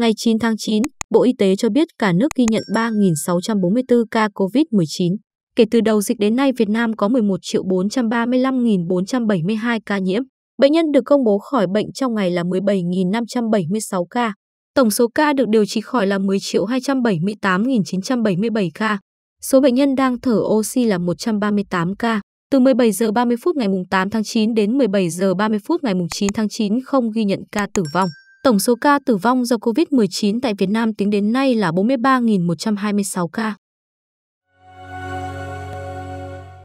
Ngày 9 tháng 9, Bộ Y tế cho biết cả nước ghi nhận 3.644 ca COVID-19. Kể từ đầu dịch đến nay, Việt Nam có 11 435.472 ca nhiễm. Bệnh nhân được công bố khỏi bệnh trong ngày là 17.576 ca. Tổng số ca được điều trị khỏi là 10 278.977 ca. Số bệnh nhân đang thở oxy là 138 ca. Từ 17 giờ 30 phút ngày 8 tháng 9 đến 17 giờ 30 phút ngày 9 tháng 9 không ghi nhận ca tử vong. Tổng số ca tử vong do COVID-19 tại Việt Nam tính đến nay là 43.126 ca.